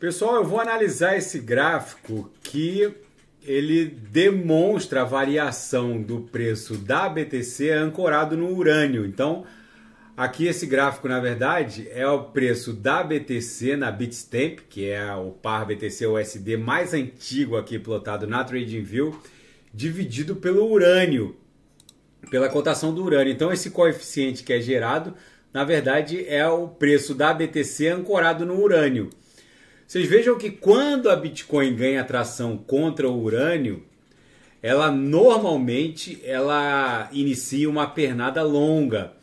Pessoal, eu vou analisar esse gráfico que ele demonstra a variação do preço da BTC ancorado no urânio. Então, aqui esse gráfico, na verdade, é o preço da BTC na Bitstamp, que é o par BTC USD mais antigo aqui plotado na TradingView, dividido pelo urânio, pela cotação do urânio. Então, esse coeficiente que é gerado, na verdade, é o preço da BTC ancorado no urânio. Vocês vejam que quando a Bitcoin ganha atração contra o urânio, ela normalmente ela inicia uma pernada longa.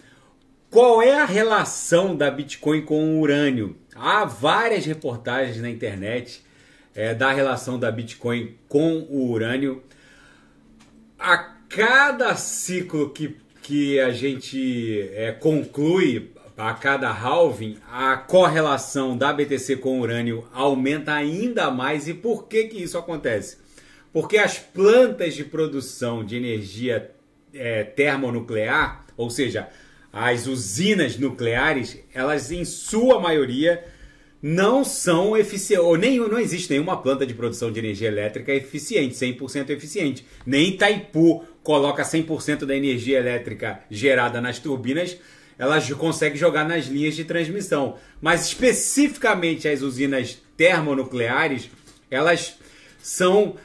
Qual é a relação da Bitcoin com o urânio? Há várias reportagens na internet é, da relação da Bitcoin com o urânio. A cada ciclo que, que a gente é, conclui, a cada halving, a correlação da BTC com o urânio aumenta ainda mais. E por que, que isso acontece? Porque as plantas de produção de energia é, termonuclear, ou seja, as usinas nucleares, elas em sua maioria não são eficientes, ou nem, não existe nenhuma planta de produção de energia elétrica eficiente, 100% eficiente. Nem Itaipu coloca 100% da energia elétrica gerada nas turbinas ela consegue jogar nas linhas de transmissão. Mas especificamente as usinas termonucleares, elas são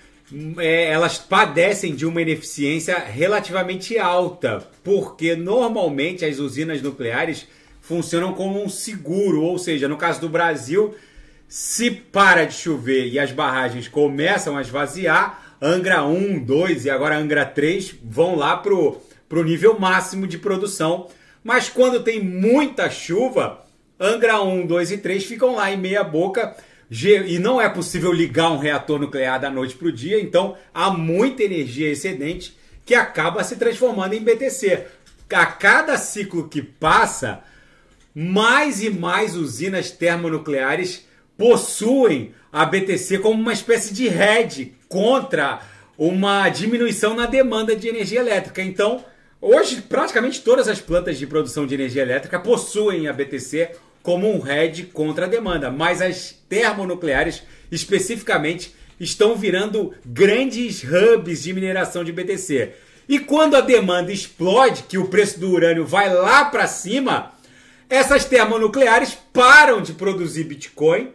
é, elas padecem de uma ineficiência relativamente alta, porque normalmente as usinas nucleares funcionam como um seguro, ou seja, no caso do Brasil, se para de chover e as barragens começam a esvaziar, Angra 1, 2 e agora Angra 3 vão lá pro, pro nível máximo de produção mas quando tem muita chuva, Angra 1, 2 e 3 ficam lá em meia boca e não é possível ligar um reator nuclear da noite para o dia, então há muita energia excedente que acaba se transformando em BTC. A cada ciclo que passa, mais e mais usinas termonucleares possuem a BTC como uma espécie de hedge contra uma diminuição na demanda de energia elétrica. Então, Hoje, praticamente todas as plantas de produção de energia elétrica possuem a BTC como um hedge contra a demanda, mas as termonucleares, especificamente, estão virando grandes hubs de mineração de BTC. E quando a demanda explode, que o preço do urânio vai lá para cima, essas termonucleares param de produzir Bitcoin,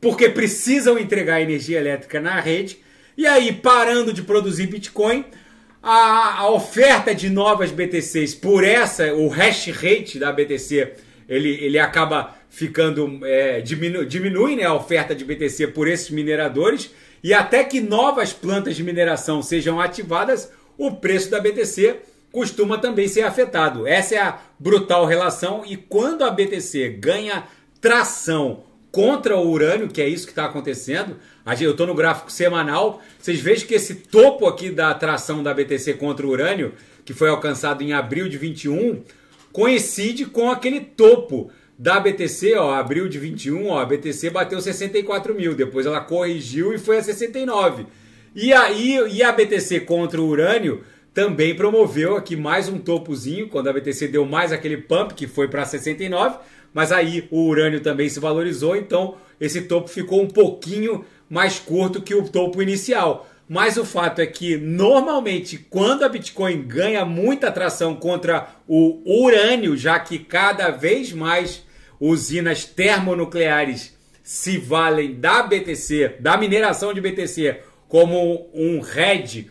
porque precisam entregar energia elétrica na rede, e aí parando de produzir Bitcoin, a, a oferta de novas BTCs por essa, o hash rate da BTC, ele, ele acaba ficando, é, diminui né, a oferta de BTC por esses mineradores, e até que novas plantas de mineração sejam ativadas, o preço da BTC costuma também ser afetado. Essa é a brutal relação, e quando a BTC ganha tração contra o urânio, que é isso que está acontecendo. Eu estou no gráfico semanal. Vocês vejam que esse topo aqui da atração da BTC contra o urânio, que foi alcançado em abril de 21, coincide com aquele topo da BTC, ó, abril de 21, ó, a BTC bateu 64 mil, depois ela corrigiu e foi a 69. E aí e a BTC contra o urânio também promoveu aqui mais um topozinho, quando a BTC deu mais aquele pump que foi para 69, mas aí o urânio também se valorizou, então esse topo ficou um pouquinho mais curto que o topo inicial. Mas o fato é que normalmente quando a Bitcoin ganha muita atração contra o urânio, já que cada vez mais usinas termonucleares se valem da BTC, da mineração de BTC, como um hedge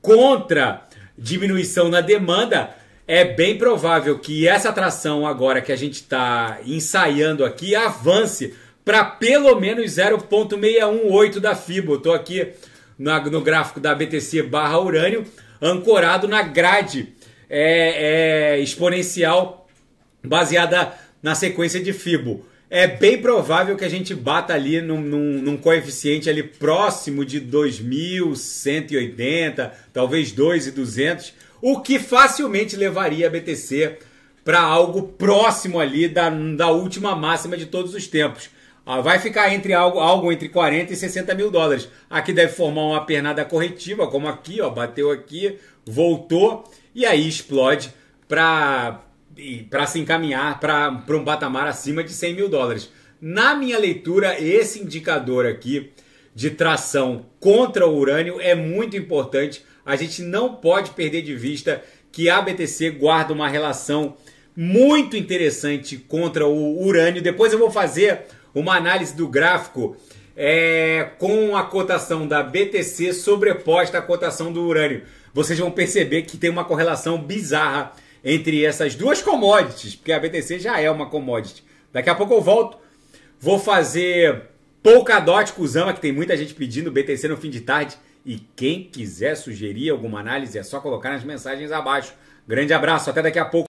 contra diminuição na demanda, é bem provável que essa atração agora que a gente está ensaiando aqui avance para pelo menos 0.618 da FIBO. Estou aqui no gráfico da BTC barra urânio, ancorado na grade é, é, exponencial baseada na sequência de FIBO é bem provável que a gente bata ali num, num, num coeficiente ali próximo de 2.180, talvez 2.200, o que facilmente levaria a BTC para algo próximo ali da, da última máxima de todos os tempos. Ah, vai ficar entre algo, algo entre 40 e 60 mil dólares. Aqui deve formar uma pernada corretiva, como aqui, ó, bateu aqui, voltou e aí explode para para se encaminhar para um patamar acima de 100 mil dólares. Na minha leitura, esse indicador aqui de tração contra o urânio é muito importante. A gente não pode perder de vista que a BTC guarda uma relação muito interessante contra o urânio. Depois eu vou fazer uma análise do gráfico é, com a cotação da BTC sobreposta à cotação do urânio. Vocês vão perceber que tem uma correlação bizarra entre essas duas commodities, porque a BTC já é uma commodity. Daqui a pouco eu volto, vou fazer Polkadot Kuzama, que tem muita gente pedindo BTC no fim de tarde. E quem quiser sugerir alguma análise, é só colocar nas mensagens abaixo. Grande abraço, até daqui a pouco.